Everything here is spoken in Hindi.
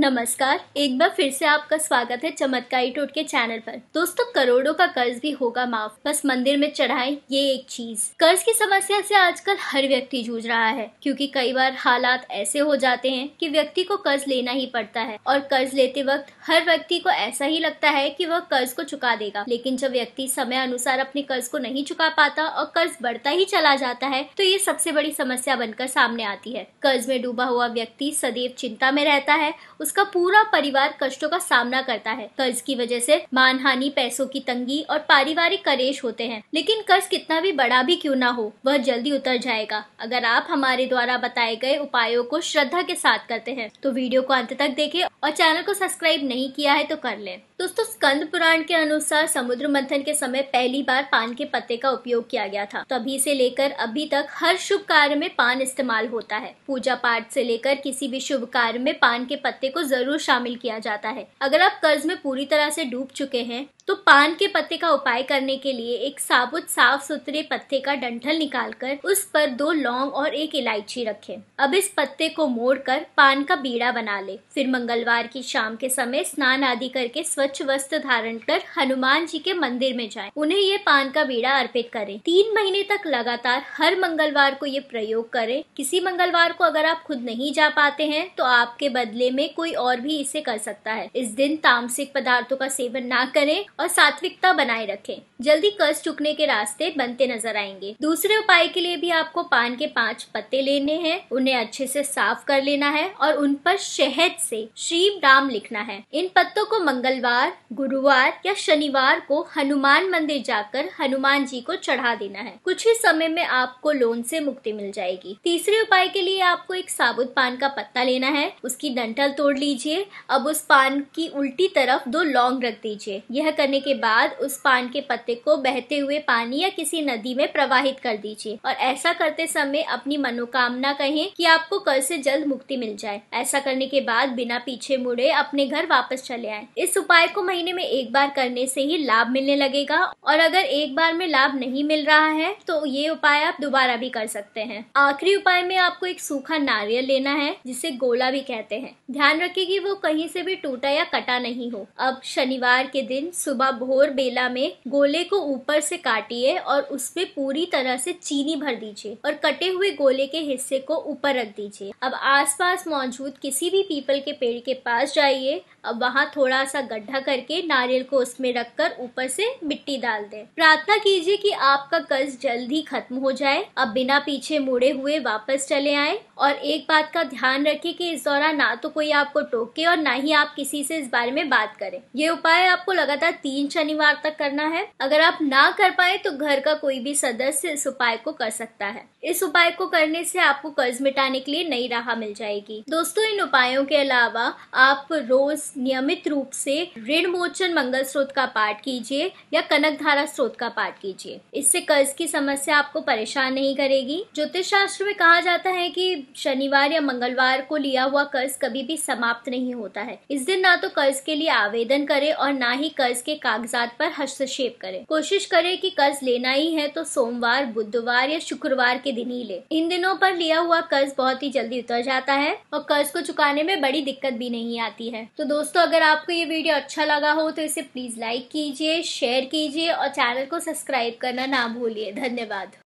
नमस्कार एक बार फिर से आपका स्वागत है चमत्कारी टोट के चैनल पर दोस्तों करोड़ों का कर्ज भी होगा माफ बस मंदिर में चढ़ाए ये एक चीज कर्ज की समस्या से आजकल हर व्यक्ति जूझ रहा है क्योंकि कई बार हालात ऐसे हो जाते हैं कि व्यक्ति को कर्ज लेना ही पड़ता है और कर्ज लेते वक्त हर व्यक्ति को ऐसा ही लगता है की वह कर्ज को चुका देगा लेकिन जब व्यक्ति समय अनुसार अपने कर्ज को नहीं चुका पाता और कर्ज बढ़ता ही चला जाता है तो ये सबसे बड़ी समस्या बनकर सामने आती है कर्ज में डूबा हुआ व्यक्ति सदैव चिंता में रहता है उसका पूरा परिवार कष्टों का सामना करता है कर्ज की वजह से मानहानि पैसों की तंगी और पारिवारिक करेश होते हैं लेकिन कर्ज कितना भी बड़ा भी क्यों ना हो वह जल्दी उतर जाएगा अगर आप हमारे द्वारा बताए गए उपायों को श्रद्धा के साथ करते हैं तो वीडियो को अंत तक देखें और चैनल को सब्सक्राइब नहीं किया है तो कर लें दोस्तों स्कंद पुराण के अनुसार समुद्र मंथन के समय पहली बार पान के पत्ते का उपयोग किया गया था तभी से लेकर अभी तक हर शुभ कार्य में पान इस्तेमाल होता है पूजा पाठ से लेकर किसी भी शुभ कार्य में पान के पत्ते को जरूर शामिल किया जाता है अगर आप कर्ज में पूरी तरह से डूब चुके हैं तो पान के पत्ते का उपाय करने के लिए एक साबुत साफ सुथरे पत्ते का डंठल निकालकर उस पर दो लौंग और एक इलायची रखें अब इस पत्ते को मोड़कर पान का बीड़ा बना ले फिर मंगलवार की शाम के समय स्नान आदि करके स्वच्छ वस्त्र धारण कर हनुमान जी के मंदिर में जाए उन्हें ये पान का बीड़ा अर्पित करें तीन महीने तक लगातार हर मंगलवार को ये प्रयोग करें किसी मंगलवार को अगर आप खुद नहीं जा पाते हैं तो आपके बदले में कोई और भी इसे कर सकता है इस दिन तामसिक पदार्थों का सेवन ना करें और सात्विकता बनाए रखें जल्दी कर्ज चुकने के रास्ते बनते नजर आएंगे दूसरे उपाय के लिए भी आपको पान के पांच पत्ते लेने हैं उन्हें अच्छे से साफ कर लेना है और उन पर शहद से श्री राम लिखना है इन पत्तों को मंगलवार गुरुवार या शनिवार को हनुमान मंदिर जाकर हनुमान जी को चढ़ा देना है कुछ ही समय में आपको लोन से मुक्ति मिल जाएगी तीसरे उपाय के लिए आपको एक साबुत पान का पत्ता लेना है उसकी डंटल तोड़ लीजिए अब उस पान की उल्टी तरफ दो लौंग रख दीजिए यह कर करने के बाद उस पान के पत्ते को बहते हुए पानी या किसी नदी में प्रवाहित कर दीजिए और ऐसा करते समय अपनी मनोकामना कहें कि आपको कल से जल्द मुक्ति मिल जाए ऐसा करने के बाद बिना पीछे मुड़े अपने घर वापस चले आए इस उपाय को महीने में एक बार करने से ही लाभ मिलने लगेगा और अगर एक बार में लाभ नहीं मिल रहा है तो ये उपाय आप दोबारा भी कर सकते हैं आखिरी उपाय में आपको एक सूखा नारियल लेना है जिसे गोला भी कहते हैं ध्यान रखें कि वो कहीं से भी टूटा या कटा नहीं हो अब शनिवार के दिन सुबह सुबह भोर बेला में गोले को ऊपर से काटिए और उसमें पूरी तरह से चीनी भर दीजिए और कटे हुए गोले के हिस्से को ऊपर रख दीजिए अब आसपास मौजूद किसी भी पीपल के पेड़ के पास जाइए अब वहाँ थोड़ा सा गड्ढा करके नारियल को उसमें रखकर ऊपर से मिट्टी डाल दे प्रार्थना कीजिए कि आपका कर्ज जल्द ही खत्म हो जाए अब बिना पीछे मुड़े हुए वापस चले आए और एक बात का ध्यान रखे कि इस दौरान ना तो कोई आपको टोके और ना ही आप किसी से इस बारे में बात करें ये उपाय आपको लगातार तीन शनिवार तक करना है अगर आप ना कर पाए तो घर का कोई भी सदस्य इस उपाय को कर सकता है इस उपाय को करने से आपको कर्ज मिटाने के लिए नई राह मिल जाएगी दोस्तों इन उपायों के अलावा आप रोज नियमित रूप से ऋण मोचन मंगल स्रोत का पाठ कीजिए या कनक धारा स्रोत का पाठ कीजिए इससे कर्ज की समस्या आपको परेशान नहीं करेगी ज्योतिष शास्त्र में कहा जाता है की शनिवार या मंगलवार को लिया हुआ कर्ज कभी भी समाप्त नहीं होता है इस दिन ना तो कर्ज के लिए आवेदन करे और ना ही कर्ज के के कागजात पर हस्तक्षेप करें कोशिश करें कि कर्ज लेना ही है तो सोमवार बुधवार या शुक्रवार के दिन ही ले इन दिनों पर लिया हुआ कर्ज बहुत ही जल्दी उतर जाता है और कर्ज को चुकाने में बड़ी दिक्कत भी नहीं आती है तो दोस्तों अगर आपको ये वीडियो अच्छा लगा हो तो इसे प्लीज लाइक कीजिए शेयर कीजिए और चैनल को सब्सक्राइब करना ना भूलिए धन्यवाद